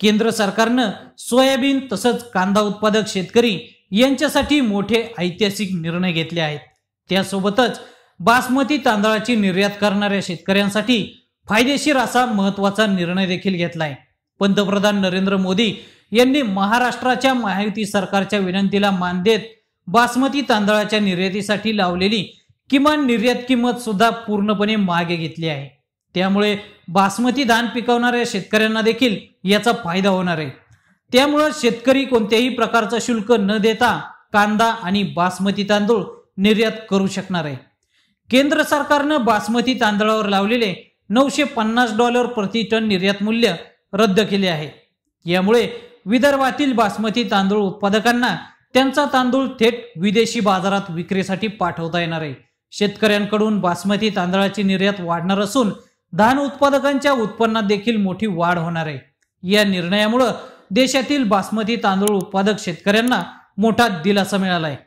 केंद्र सरकारनं सोयाबीन तसंच कांदा उत्पादक शेतकरी यांच्यासाठी मोठे ऐतिहासिक निर्णय घेतले आहेत त्यासोबतच बासमती तांदळाची निर्यात करणाऱ्या शेतकऱ्यांसाठी फायदेशीर असा महत्वाचा निर्णय देखील घेतलाय पंतप्रधान नरेंद्र मोदी यांनी महाराष्ट्राच्या महायुती सरकारच्या विनंतीला मान देत बासमती तांदळाच्या निर्यातीसाठी लावलेली किमान निर्यात किंमत सुद्धा पूर्णपणे मागे घेतली आहे त्यामुळे बासमती धान पिकवणाऱ्या शेतकऱ्यांना देखील याचा फायदा होणार आहे त्यामुळं शेतकरी कोणत्याही प्रकारचं शुल्क न देता कांदा आणि बासमती तांदूळ निर्यात करू शकणार आहे केंद्र सरकारनं बासमती तांदळावर लावलेले नऊशे पन्नास डॉलर प्रति टन निर्यात मूल्य रद्द केले आहे यामुळे विदर्भातील बासमती तांदूळ उत्पादकांना त्यांचा तांदूळ थेट विदेशी बाजारात विक्रीसाठी पाठवता येणार आहे शेतकऱ्यांकडून बासमती तांदळाची निर्यात वाढणार असून धान उत्पादकांच्या उत्पन्नात देखील मोठी वाढ होणार आहे या निर्णयामुळं देशातील बासमती तांदूळ उत्पादक शेतकऱ्यांना मोठा दिलासा मिळाला आहे